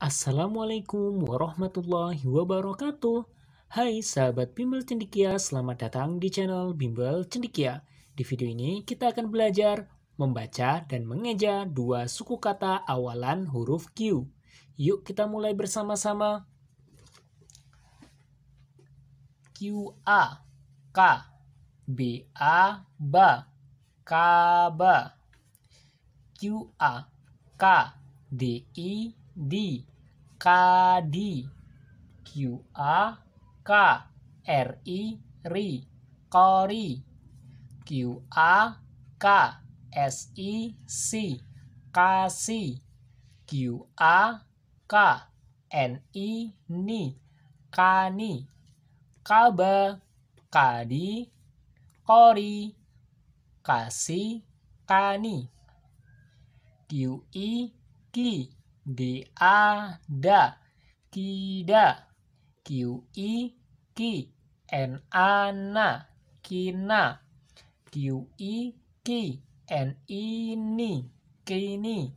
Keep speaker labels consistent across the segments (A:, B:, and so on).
A: Assalamualaikum warahmatullahi wabarakatuh. Hai sahabat Bimbel Cendikia, selamat datang di channel Bimbel Cendikia. Di video ini kita akan belajar membaca dan mengeja dua suku kata awalan huruf Q. Yuk kita mulai bersama-sama. Q A K B A B K B Q A K D I D k d q a k r i ri kori q a k s i si kasi q a k n i ni kani kaba kadi kori kasi kani q i ki D A da kida Q I ki N A na kina Q I ki N I ni kini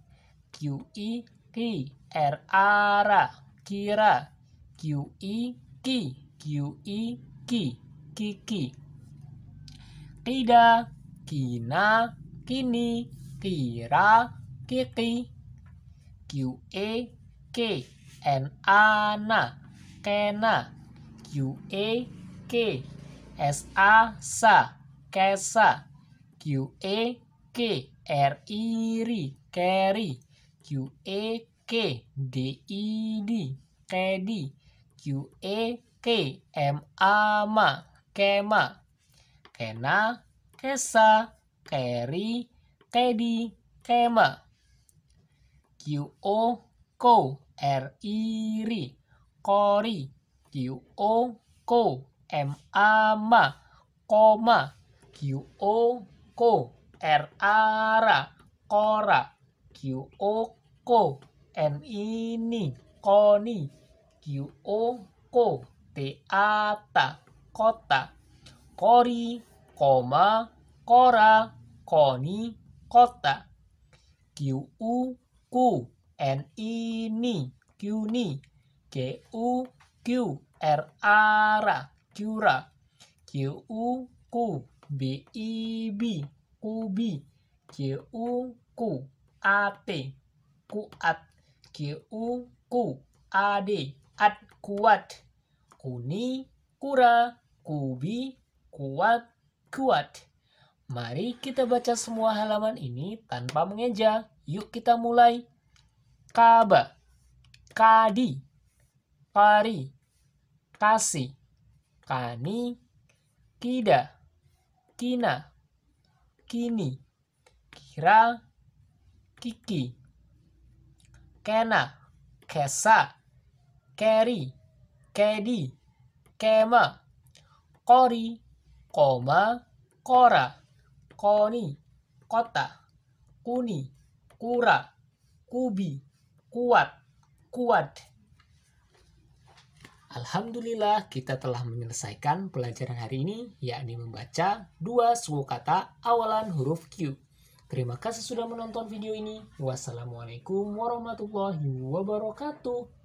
A: Q I ki R A ra kira Q I ki Q I ki kiki kida kina kini kira kiki Q e K N A N Kena Q e K S A S Kesa Q E K R I R Carry Q e K D I D Kedi Q K M A M Kema Kena Kesa Carry Kedi Kema Q O ko R I i kori Q O ko M A ma koma Q O ko R A ra kora Q O ko N ini koni Q O ko T A ta kota kori koma kora koni kota Q U ku n ini kuni g u q r ara cura q u ku b i b kubi q u ku a t kuat q u ku a d at kuat kuni kura kubi kuat kuat Mari kita baca semua halaman ini tanpa mengeja. Yuk kita mulai. Kaba, kadi, pari kasi, kani, kida, kina, kini, kira, kiki, kena, kesa, keri, kedi, kema, kori, koma, kora, koni, kota, kuni, kura, kubi, kuat, kuat. Alhamdulillah kita telah menyelesaikan pelajaran hari ini, yakni membaca dua suku kata awalan huruf Q. Terima kasih sudah menonton video ini. Wassalamualaikum warahmatullahi wabarakatuh.